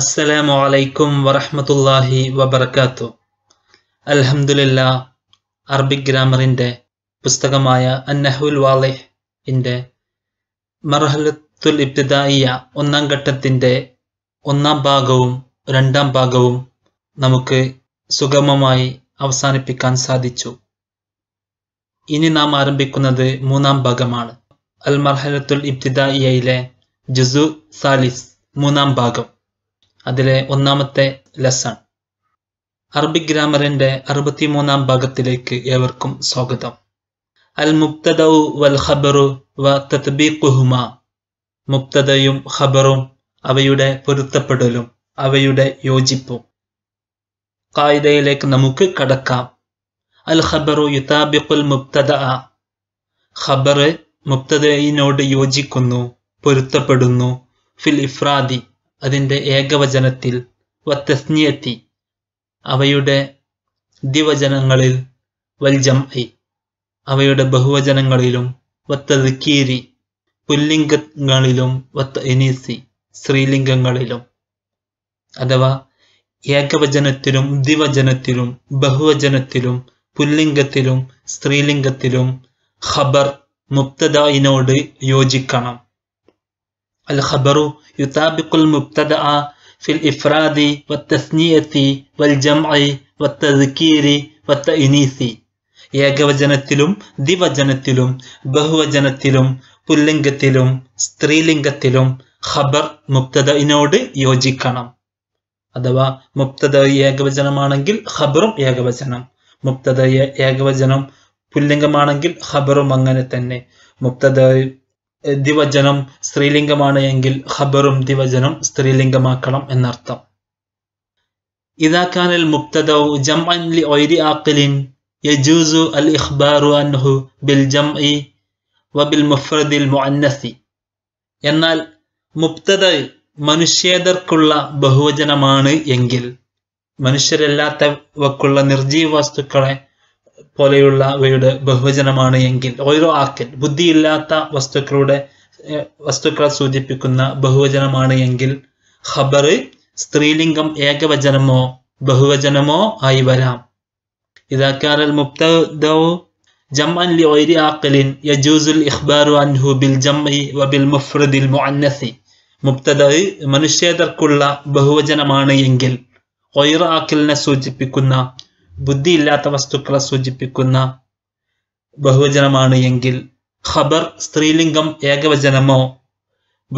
അസ്സലാമു അലൈക്കും വറഹമത്തല്ലാഹി വബർക്കാത്തു അൽഹമുല്ല അറബിക് ഗ്രാമറിൻ്റെ പുസ്തകമായ അന്നഹുൽ വാലിഹ് ഇൻ്റെ മർഹലത്തുൽ ഇബ്തിദായിയ ഒന്നാം ഘട്ടത്തിൻ്റെ ഒന്നാം ഭാഗവും രണ്ടാം ഭാഗവും നമുക്ക് സുഗമമായി അവസാനിപ്പിക്കാൻ സാധിച്ചു ഇനി നാം ആരംഭിക്കുന്നത് മൂന്നാം ഭാഗമാണ് അൽ മർഹലത്തുൽ ഇബ്തിദായിയയിലെ ജുസു സാലിസ് മൂന്നാം ഭാഗം അതിലെ ഒന്നാമത്തെ ലെസൺ അറബിക് ഗ്രാമറിന്റെ അറുപത്തിമൂന്നാം ഭാഗത്തിലേക്ക് ഏവർക്കും സ്വാഗതം അൽ മുക്തദൌ വൽ ഖബറു വ തത്ബീഖുഹുമ മുക്തദയും ഖബറും അവയുടെ പൊരുത്തപ്പെടലും അവയുടെ യോജിപ്പും കായികയിലേക്ക് നമുക്ക് കടക്കാം അൽ ഖബറു യുതാബിഖുൽ മുക്തദ ഖബർ മുബ്തദയിനോട് യോജിക്കുന്നു പൊരുത്തപ്പെടുന്നു ഫിൽ ഇഫ്രാദി അതിൻ്റെ ഏകവചനത്തിൽ വത്തസ്നിയെത്തി അവയുടെ ദ്വിവചനങ്ങളിൽ വൽജം ഐ അവയുടെ ബഹുവചനങ്ങളിലും വത്തതുക്കീരി പുല്ലിംഗങ്ങളിലും വത്ത എനീസി സ്ത്രീലിംഗങ്ങളിലും അഥവാ ഏകവചനത്തിലും ദ്വിവചനത്തിലും ബഹുവചനത്തിലും പുല്ലിംഗത്തിലും സ്ത്രീലിംഗത്തിലും ഖബർ മുക്തതായിനോട് യോജിക്കണം الخبر يطابق المبتدا في الافراد والتثنيه والجمع والتذكير والتانيث ഏകവചനത്തിലും ദിവചനത്തിലും ബഹുവചനത്തിലും പുല്ലിംഗത്തിലും സ്ത്രീലിംഗത്തിലും ഖബർ മുക്തതയിനോട് യോജിക്കണം അഥവാ മുക്തത ഏകവചനമാണെങ്കിൽ ഖബറും ഏകവചനം മുക്തത ഏകവചനം പുല്ലിംഗമാണെങ്കിൽ ഖബറും അങ്ങനെ തന്നെ മുക്തത ദിവചനം സ്ത്രീലിംഗമാണ് എങ്കിൽ ഖബറും ദിവചനം സ്ത്രീലിംഗമാക്കണം എന്നർത്ഥം ഇതാക്കാനൽ മുക്തദൗ ജം അൻ ലി ഒയ്രി അൽ ഇഖ്ബാറു അൻഹു ബിൽ ജം വബിൽ മുഫ്രദിൽ മുഅന്നസി എന്നാൽ മുക്തദ മനുഷ്യേതർക്കുള്ള ബഹുവചനമാണ് എങ്കിൽ മനുഷ്യരല്ലാത്തവക്കുള്ള നിർജീവ വസ്തുക്കളെ പോലെയുള്ളവയുടെ ബഹുവചനമാണ് എങ്കിൽ ഓരോ ആക്കൽ ബുദ്ധിയില്ലാത്ത വസ്തുക്കളുടെ വസ്തുക്കളെ സൂചിപ്പിക്കുന്ന ബഹുവചനമാണ് എങ്കിൽ ഖബർ സ്ത്രീലിംഗം ഏകവചനമോ ബഹുവചനമോ ആയി വരാം ഇതാക്കാർ جمعا لغير ബഹുവചനമാണ് എങ്കിൽ ഒയർ ആക്കലിനെ സൂചിപ്പിക്കുന്ന ബുദ്ധിയില്ലാത്ത വസ്തുക്കളെ സൂചിപ്പിക്കുന്ന ബഹുവചനമാണ് എങ്കിൽ ഖബർ സ്ത്രീലിംഗം ഏകവചനമോ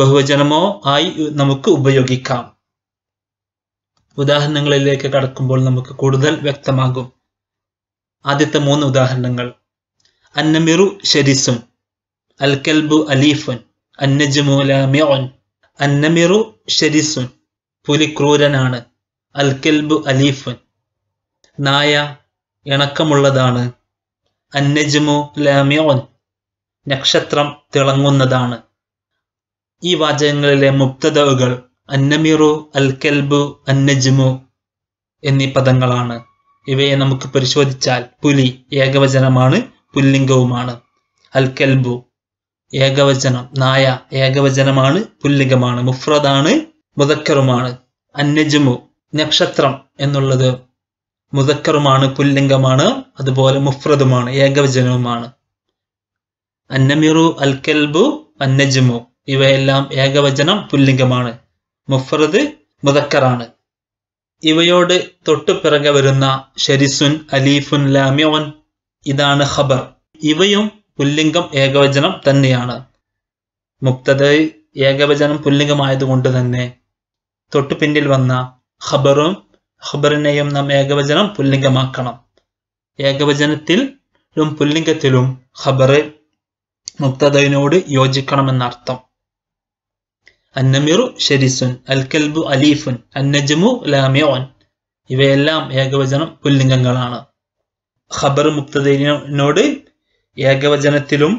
ബഹുവചനമോ ആയി നമുക്ക് ഉപയോഗിക്കാം ഉദാഹരണങ്ങളിലേക്ക് കടക്കുമ്പോൾ നമുക്ക് കൂടുതൽ വ്യക്തമാകും ആദ്യത്തെ മൂന്ന് ഉദാഹരണങ്ങൾ അന്നമിറു ഷെരിസും അൽ കൽബു അലീഫുൻ അന്നജുമുലാമിയോൻ അന്നമിറു ഷെരിസുൻ പുലി ക്രൂരനാണ് അൽ കൽബു അലീഫുൻ നായ ഇണക്കമുള്ളതാണ് അന്നജമോ ലാമിയോൻ നക്ഷത്രം തിളങ്ങുന്നതാണ് ഈ വാചകങ്ങളിലെ മുക്തതകൾ അന്നമിറു അൽ കെൽബു അന്നജമു എന്നീ പദങ്ങളാണ് ഇവയെ നമുക്ക് പരിശോധിച്ചാൽ പുലി ഏകവചനമാണ് പുല്ലിംഗവുമാണ് അൽ കെൽബു ഏകവചനം നായ ഏകവചനമാണ് പുല്ലിംഗമാണ് മുഫ്രദാണ് മുതക്കറുമാണ് അന്നജമു നക്ഷത്രം എന്നുള്ളത് മുതക്കറുമാണ് പുല്ലിംഗമാണ് അതുപോലെ മുഫ്രദുമാണ് ഏകവചനവുമാണ് അന്നമിറു അൽ കെൽബു അന്നജമു ഇവയെല്ലാം ഏകവചനം പുല്ലിംഗമാണ് മുഫ്രദ് മുതക്കറാണ് ഇവയോട് തൊട്ടു പിറകെ വരുന്ന ഷെരിസുൻ അലീഫുൻ ലാമിയവൻ ഇതാണ് ഖബർ ഇവയും പുല്ലിംഗം ഏകവചനം തന്നെയാണ് മുക്തത ഏകവചനം പുല്ലിംഗമായതുകൊണ്ട് തന്നെ തൊട്ടു പിന്നിൽ വന്ന ഖബറും ഖബറിനെയും നാം ഏകവചനം പുല്ലിംഗമാക്കണം ഏകവചനത്തിലും പുല്ലിംഗത്തിലും ഖബർ മുക്തതയിനോട് യോജിക്കണമെന്നർത്ഥം അന്നമിറു ഷെരിസുൻ അൽ കൽബു അലീഫുൻ അന്നജമു ലാമിയോൻ ഇവയെല്ലാം ഏകവചനം പുല്ലിംഗങ്ങളാണ് ഖബർ മുക്തതയിനോട് ഏകവചനത്തിലും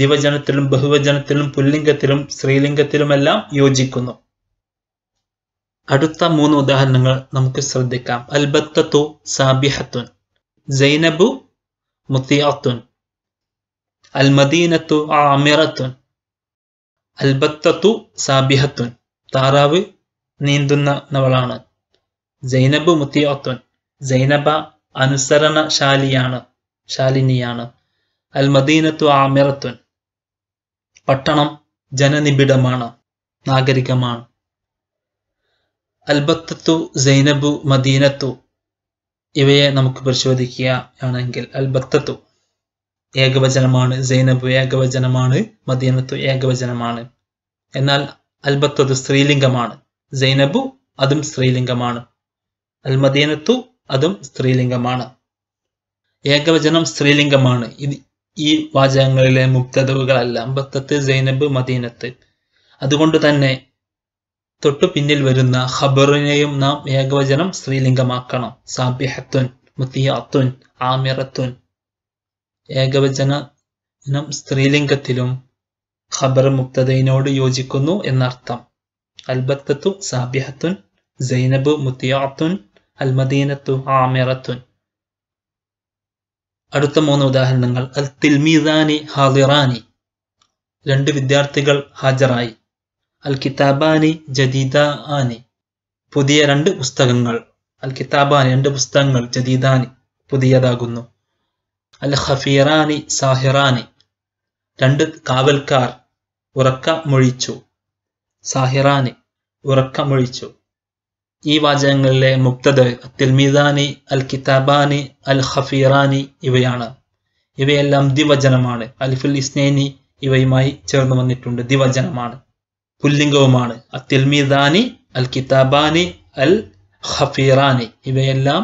ദിവചനത്തിലും ബഹുവചനത്തിലും പുല്ലിംഗത്തിലും സ്ത്രീലിംഗത്തിലുമെല്ലാം യോജിക്കുന്നു അടുത്ത മൂന്ന് ഉദാഹരണങ്ങൾ നമുക്ക് ശ്രദ്ധിക്കാം അൽബത്തു സാബിഹത്തുൻ സൈനബു മുത്തിയാത്തുൻ അൽമദീനത്തു ആമിറത്തുൻ അൽബത്തു സാബിഹത്തുൻ താറാവ് നീന്തുന്നവളാണ് ജൈനബു മുത്തിയാത്തുൻ സൈനബ അനുസരണശാലിയാണ് ശാലിനിയാണ് അൽമദീനത്തു ആമിറത്തുൻ പട്ടണം ജനനിബിഡമാണ് നാഗരികമാണ് അൽബത്തു സൈനബു മദീനത്തു ഇവയെ നമുക്ക് പരിശോധിക്കുകയാണെങ്കിൽ ആണെങ്കിൽ അൽബത്തു ഏകവചനമാണ് സൈനബു ഏകവചനമാണ് മദീനത്തു ഏകവചനമാണ് എന്നാൽ അൽബത്തത് സ്ത്രീലിംഗമാണ് സൈനബു അതും സ്ത്രീലിംഗമാണ് അൽ മദീനത്തു അതും സ്ത്രീലിംഗമാണ് ഏകവചനം സ്ത്രീലിംഗമാണ് ഇത് ഈ വാചകങ്ങളിലെ മുക്തതകളല്ല അമ്പത്തത്ത് സൈനബ് മദീനത്ത് അതുകൊണ്ട് തന്നെ തൊട്ടു പിന്നിൽ വരുന്ന ഖബറിനെയും നാം ഏകവചനം സ്ത്രീലിംഗമാക്കണം സാബിഹത്തുൻ മുത്തിയാത്തുൻ ആമിറത്തുൻ ഏകവചനം സ്ത്രീലിംഗത്തിലും ഖബർ മുക്തതയിനോട് യോജിക്കുന്നു എന്നർത്ഥം അൽബത്തത്തു സാബിഹത്തുൻ സൈനബ് മുത്തിയാത്തുൻ അൽമദീനത്തു ആമിറത്തുൻ അടുത്ത മൂന്ന് ഉദാഹരണങ്ങൾ അൽ തിൽമീദാനി ഹാദിറാനി രണ്ട് വിദ്യാർത്ഥികൾ ഹാജറായി അൽ കിതാബാനി ജദീദ ആനി പുതിയ രണ്ട് പുസ്തകങ്ങൾ അൽ കിതാബാനി രണ്ട് പുസ്തകങ്ങൾ ജദീദാനി പുതിയതാകുന്നു അൽ ഹഫീറാനി സാഹിറാനി രണ്ട് കാവൽക്കാർ ഉറക്കമൊഴിച്ചു സാഹിറാനി ഉറക്കമൊഴിച്ചു ഈ വാചകങ്ങളിലെ മുക്തദ് തിൽമീദാനി അൽ കിതാബാനി അൽ ഹഫീറാനി ഇവയാണ് ഇവയെല്ലാം ദിവചനമാണ് അൽഫുൽ ഇസ്നേനി ഇവയുമായി ചേർന്ന് വന്നിട്ടുണ്ട് ദിവചനമാണ് പുല്ലിംഗവുമാണ് അത്തിൽമിദാനി അൽ കിതാബാനി അൽ ഹഫീറാനി ഇവയെല്ലാം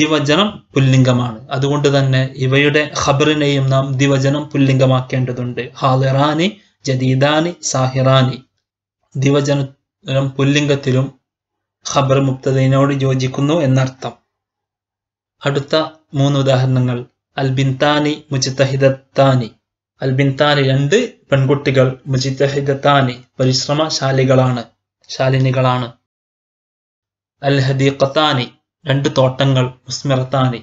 ദിവചനം പുല്ലിംഗമാണ് അതുകൊണ്ട് തന്നെ ഇവയുടെ ഖബറിനെയും നാം ദിവചനം പുല്ലിംഗമാക്കേണ്ടതുണ്ട് ഹാലിറാനി ജദീദാനി സാഹിറാനി ദിവചനം പുല്ലിംഗത്തിലും ഖബർ മുക്തതയിനോട് യോജിക്കുന്നു എന്നർത്ഥം അടുത്ത മൂന്ന് ഉദാഹരണങ്ങൾ അൽ ബിൻതാനി മുജിത്തഹിദത്താനി അൽബിൻതാനി രണ്ട് പെൺകുട്ടികൾ മുജിത്തഹിദത്താനി പരിശ്രമശാലികളാണ് ശാലിനികളാണ് അൽ ഹദീഖത്താനി രണ്ട് തോട്ടങ്ങൾ മുസ്മിറത്താനി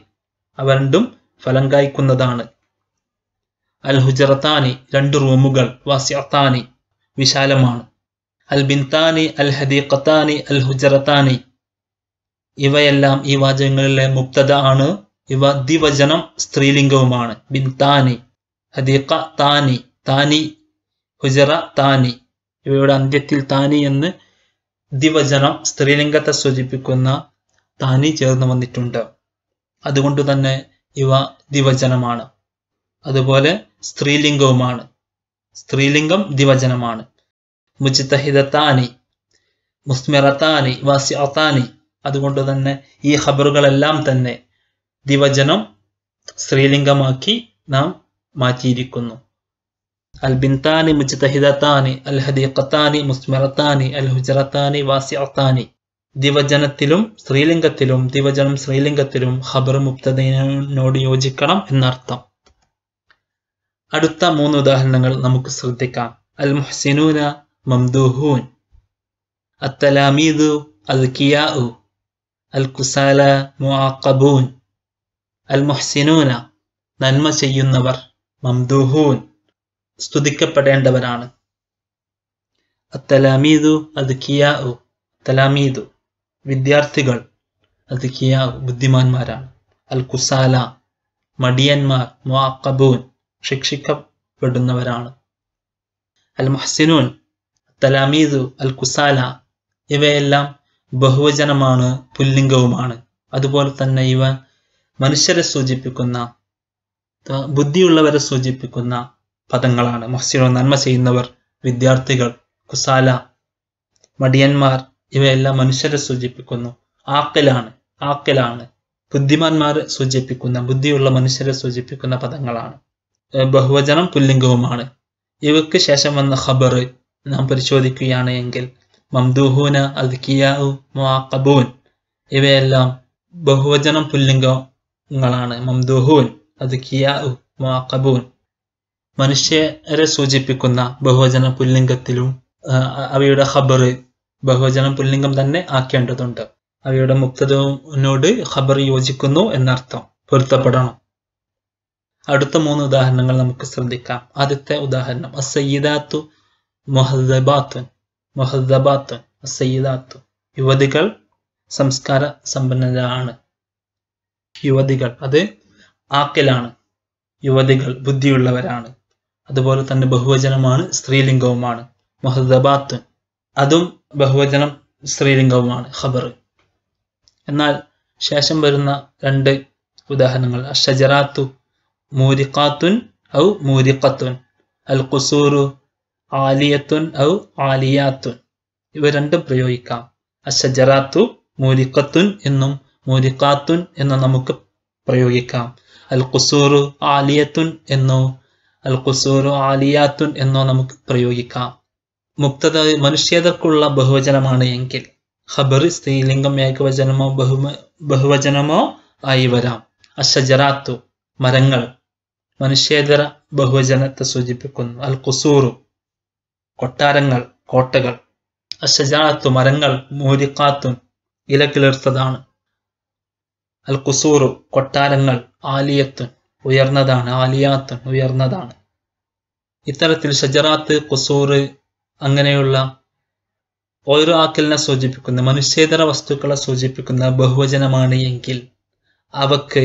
അവ രണ്ടും ഫലം കായ്ക്കുന്നതാണ് അൽ ഹുജറത്താനി രണ്ട് റൂമുകൾ വാസിയത്താനി വിശാലമാണ് അൽ ബിൻതാനി അൽ ഹദീഖത്താനി അൽ ഹുജറത്താനി ഇവയെല്ലാം ഈ വാചകങ്ങളിലെ മുക്തത ആണ് ഇവ ദിവചനം സ്ത്രീലിംഗവുമാണ് ബിൻതാനി ഹദീഖ താനി താനി ഹുജറ താനി ഇവയുടെ അന്ത്യത്തിൽ താനി എന്ന് ദിവചനം സ്ത്രീലിംഗത്തെ സൂചിപ്പിക്കുന്ന താനി ചേർന്ന് വന്നിട്ടുണ്ട് അതുകൊണ്ട് തന്നെ ഇവ ദിവചനമാണ് അതുപോലെ സ്ത്രീലിംഗവുമാണ് സ്ത്രീലിംഗം ദിവചനമാണ് താനി മുസ്മിറത്താനി വാസിഅത്താനി അതുകൊണ്ട് തന്നെ ഈ ഖബറുകളെല്ലാം തന്നെ ദിവചനം സ്ത്രീലിംഗമാക്കി നാം മാറ്റിയിരിക്കുന്നു അൽബിൻതാനി മുജ്തഹിദത്താനി അൽ ഹദീഖത്താനി മുസ്മറത്താനി അൽ ഹുജറത്താനി വാസിഅത്താനി ദിവജനത്തിലും സ്ത്രീലിംഗത്തിലും ദിവജനം സ്ത്രീലിംഗത്തിലും ഖബർ മുക്തതയോട് യോജിക്കണം എന്നർത്ഥം അടുത്ത മൂന്ന് ഉദാഹരണങ്ങൾ നമുക്ക് ശ്രദ്ധിക്കാം അൽ മുഹ്സിനൂന മംദൂഹൂൻ അത്തലാമീദു അൽ കിയാഉ അൽ കുസാല മുആഖബൂൻ അൽ മുഹ്സിനൂന നന്മ ചെയ്യുന്നവർ മംദൂഹൂൻ സ്തുതിക്കപ്പെടേണ്ടവരാണ് അത്തലാമീദു അത് കിയാഉ തലാമീദു വിദ്യാർത്ഥികൾ അത് കിയാഉ ബുദ്ധിമാന്മാരാണ് അൽ കുസാല മടിയന്മാർ മുഅക്കബൂൻ ശിക്ഷിക്കപ്പെടുന്നവരാണ് അൽ മഹസിനൂൻ തലാമീദു അൽ കുസാല ഇവയെല്ലാം ബഹുവചനമാണ് പുല്ലിംഗവുമാണ് അതുപോലെ തന്നെ ഇവ മനുഷ്യരെ സൂചിപ്പിക്കുന്ന ബുദ്ധിയുള്ളവരെ സൂചിപ്പിക്കുന്ന പദങ്ങളാണ് മഹ്സിനോ നന്മ ചെയ്യുന്നവർ വിദ്യാർത്ഥികൾ കുസാല മടിയന്മാർ ഇവയെല്ലാം മനുഷ്യരെ സൂചിപ്പിക്കുന്നു ആക്കലാണ് ആക്കലാണ് ബുദ്ധിമാന്മാരെ സൂചിപ്പിക്കുന്ന ബുദ്ധിയുള്ള മനുഷ്യരെ സൂചിപ്പിക്കുന്ന പദങ്ങളാണ് ബഹുവചനം പുല്ലിംഗവുമാണ് ഇവയ്ക്ക് ശേഷം വന്ന ഖബർ നാം പരിശോധിക്കുകയാണ് എങ്കിൽ മംദൂഹൂന അദ്കിയാഉ ഇവയെല്ലാം ബഹുവചനം പുല്ലിംഗങ്ങളാണ് മംദൂഹൂൻ അദ്കിയാഉ മുഅഖബൂൻ മനുഷ്യരെ സൂചിപ്പിക്കുന്ന ബഹുവചന പുല്ലിംഗത്തിലും അവയുടെ ഖബർ ബഹുവചന പുല്ലിംഗം തന്നെ ആക്കേണ്ടതുണ്ട് അവയുടെ മുക്തതനോട് ഖബർ യോജിക്കുന്നു എന്നർത്ഥം പൊരുത്തപ്പെടണം അടുത്ത മൂന്ന് ഉദാഹരണങ്ങൾ നമുക്ക് ശ്രദ്ധിക്കാം ആദ്യത്തെ ഉദാഹരണം അസയ്യിദാത്തു മൊഹദബാത്തുൻ മൊഹദബാത്തുൻ അസയ്യിദാത്തു യുവതികൾ സംസ്കാര സമ്പന്നരാണ് യുവതികൾ അത് ആക്കലാണ് യുവതികൾ ബുദ്ധിയുള്ളവരാണ് അതുപോലെ തന്നെ ബഹുവചനമാണ് സ്ത്രീലിംഗവുമാണ് മഹദബാത്ത് അതും ബഹുവചനം സ്ത്രീലിംഗവുമാണ് ഖബർ എന്നാൽ ശേഷം വരുന്ന രണ്ട് ഉദാഹരണങ്ങൾ അഷജറാത്തു മൂരിഖാത്തുൻ ഔ മൂരിഖത്തുൻ അൽ ഖുസൂറു ആലിയത്തുൻ ഔ ആലിയാത്തുൻ ഇവ രണ്ടും പ്രയോഗിക്കാം അഷജറാത്തു മൂരിഖത്തുൻ എന്നും മൂരിഖാത്തുൻ എന്നും നമുക്ക് പ്രയോഗിക്കാം അൽ ഖുസൂറു ആലിയത്തുൻ എന്നോ അൽ ഖുസൂറു ആലിയാത്തുൻ എന്നോ നമുക്ക് പ്രയോഗിക്കാം മുക്തത മനുഷ്യതക്കുള്ള ബഹുവചനമാണ് എങ്കിൽ ഖബർ സ്ത്രീലിംഗം ഏകവചനമോ ബഹുമ ബഹുവചനമോ ആയി വരാം അഷജറാത്തു മരങ്ങൾ മനുഷ്യേതര ബഹുവചനത്തെ സൂചിപ്പിക്കുന്നു അൽ ഖുസൂറു കൊട്ടാരങ്ങൾ കോട്ടകൾ അഷജാത്തു മരങ്ങൾ മൂരിക്കാത്തും ഇലക്കിളിർത്തതാണ് അൽ കൊട്ടാരങ്ങൾ ആലിയത്ത് ഉയർന്നതാണ് ആലിയാത്ത് ഉയർന്നതാണ് ഇത്തരത്തിൽ ഷജറാത്ത് കുസൂറ് അങ്ങനെയുള്ള ഓരോ ആക്കലിനെ സൂചിപ്പിക്കുന്ന മനുഷ്യേതര വസ്തുക്കളെ സൂചിപ്പിക്കുന്ന ബഹുവചനമാണ് എങ്കിൽ അവക്ക്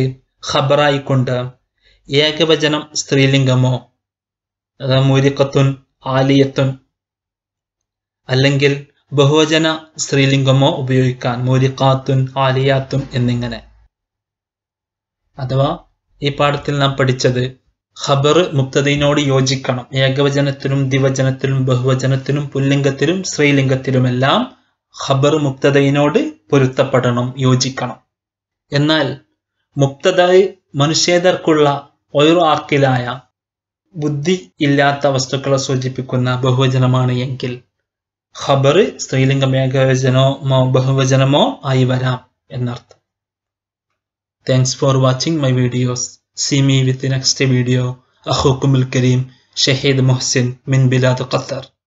ഖബറായിക്കൊണ്ട് ഏകവചനം സ്ത്രീലിംഗമോ മൂരിക്കത്തുൻ ആലിയത്തുൻ അല്ലെങ്കിൽ ബഹുവചന സ്ത്രീലിംഗമോ ഉപയോഗിക്കാൻ മൂരിക്കാത്തുൻ ആലിയാത്തുൻ എന്നിങ്ങനെ അഥവാ ഈ പാഠത്തിൽ നാം പഠിച്ചത് ഖബർ മുക്തതയിനോട് യോജിക്കണം ഏകവചനത്തിലും ദിവചനത്തിലും ബഹുവചനത്തിലും പുല്ലിംഗത്തിലും സ്ത്രീലിംഗത്തിലുമെല്ലാം ഖബർ മുക്തതയിനോട് പൊരുത്തപ്പെടണം യോജിക്കണം എന്നാൽ മുക്തത മനുഷ്യേതർക്കുള്ള ഒരു ആക്കിലായ ബുദ്ധി ഇല്ലാത്ത വസ്തുക്കളെ സൂചിപ്പിക്കുന്ന ബഹുവചനമാണ് എങ്കിൽ ഖബർ സ്ത്രീലിംഗം ഏകവചനമോ ബഹുവചനമോ ആയി വരാം എന്നർത്ഥം Thanks for watching my videos. See me with the next video. أخوكم الكريم شهيد محسن من بلاد قطر